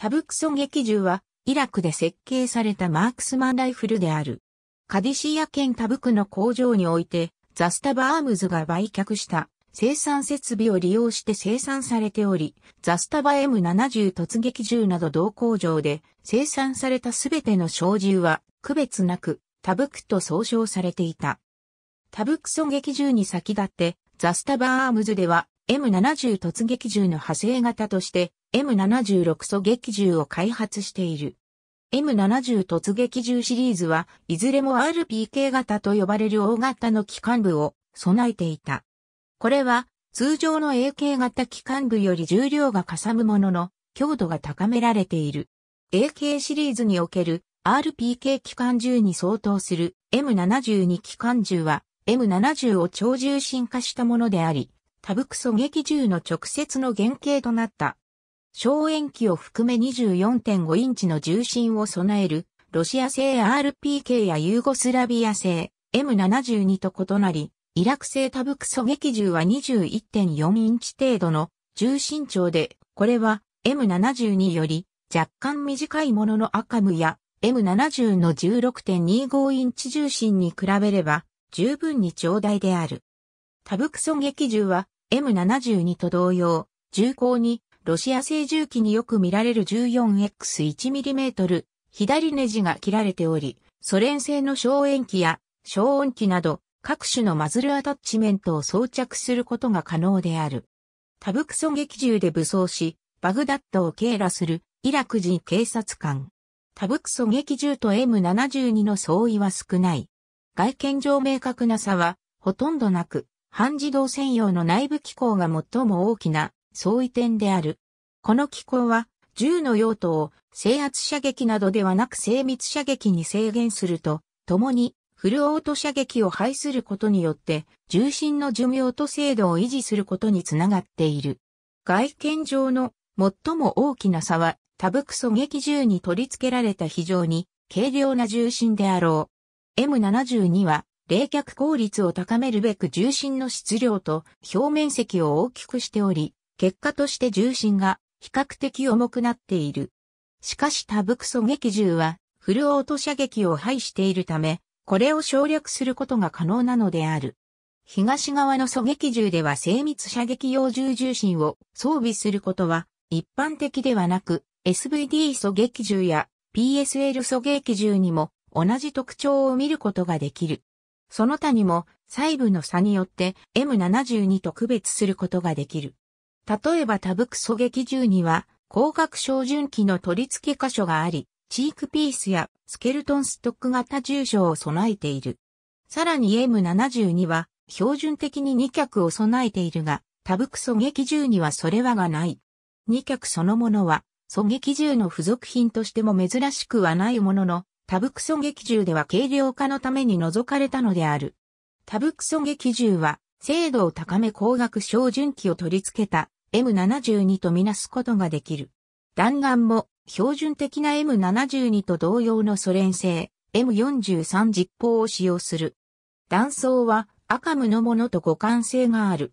タブクソ劇銃は、イラクで設計されたマークスマンライフルである。カディシア県タブクの工場において、ザスタバアームズが売却した生産設備を利用して生産されており、ザスタバ M70 突撃銃など同工場で生産されたすべての小銃は区別なくタブクと総称されていた。タブクソ劇銃に先立って、ザスタバアームズでは M70 突撃銃の派生型として M76 狙撃銃を開発している。M70 突撃銃シリーズはいずれも RPK 型と呼ばれる大型の機関部を備えていた。これは通常の AK 型機関部より重量がかさむものの強度が高められている。AK シリーズにおける RPK 機関銃に相当する M72 機関銃は M70 を超重心化したものであり、多伏狙撃銃の直接の原型となった。小円機を含め24.5インチの重心を備える、ロシア製 RPK やユーゴスラビア製 M72 と異なり、イラク製多伏狙撃銃は21.4インチ程度の重心長で、これは M72 より若干短いもののアカムや M70 の16.25インチ重心に比べれば十分に長大である。タブクソン劇銃は M72 と同様、銃口にロシア製銃器によく見られる 14X1mm 左ネジが切られており、ソ連製の消炎器や消音器など各種のマズルアタッチメントを装着することが可能である。タブクソン劇銃で武装し、バグダッドを警らするイラク人警察官。タブクソン劇銃と M72 の相違は少ない。外見上明確な差はほとんどなく、半自動専用の内部機構が最も大きな相違点である。この機構は、銃の用途を制圧射撃などではなく精密射撃に制限すると、共にフルオート射撃を排することによって、重心の寿命と精度を維持することにつながっている。外見上の最も大きな差は、多部ク狙撃銃に取り付けられた非常に軽量な重心であろう。M72 は冷却効率を高めるべく重心の質量と表面積を大きくしており、結果として重心が比較的重くなっている。しかしタブクソ撃銃はフルオート射撃を排しているため、これを省略することが可能なのである。東側の狙撃銃では精密射撃用銃重心を装備することは一般的ではなく、SVD 狙撃銃や PSL 狙撃銃にも同じ特徴を見ることができる。その他にも細部の差によって M72 と区別することができる。例えばタブクソ劇銃には光学照準器の取り付け箇所があり、チークピースやスケルトンストック型銃傷を備えている。さらに M72 は標準的に2脚を備えているが、タブクソ撃銃にはそれはがない。2脚そのものは、狙撃銃の付属品としても珍しくはないものの、タブクソ劇銃では軽量化のために除かれたのである。タブクソ劇銃は、精度を高め光学照準器を取り付けた M72 とみなすことができる。弾丸も標準的な M72 と同様のソ連製 M43 実砲を使用する。弾倉はアカムのものと互換性がある。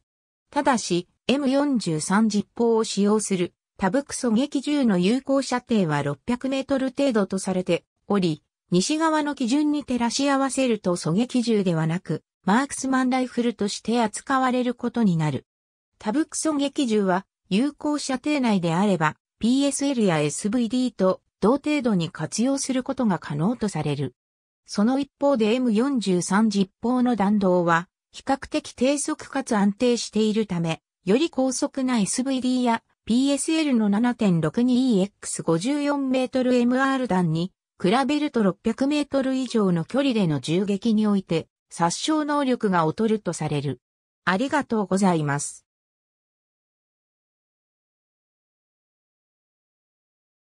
ただし、M43 実砲を使用するタブクソ撃銃の有効射程は600メートル程度とされて、おり、西側の基準に照らし合わせると狙撃銃ではなく、マークスマンライフルとして扱われることになる。多ブク狙撃銃は、有効射程内であれば、PSL や SVD と同程度に活用することが可能とされる。その一方で M43 実砲の弾道は、比較的低速かつ安定しているため、より高速な SVD や PSL の 7.62EX54 メートル MR 弾に比べると600メートル以上の距離での銃撃において殺傷能力が劣るとされる。ありがとうございます。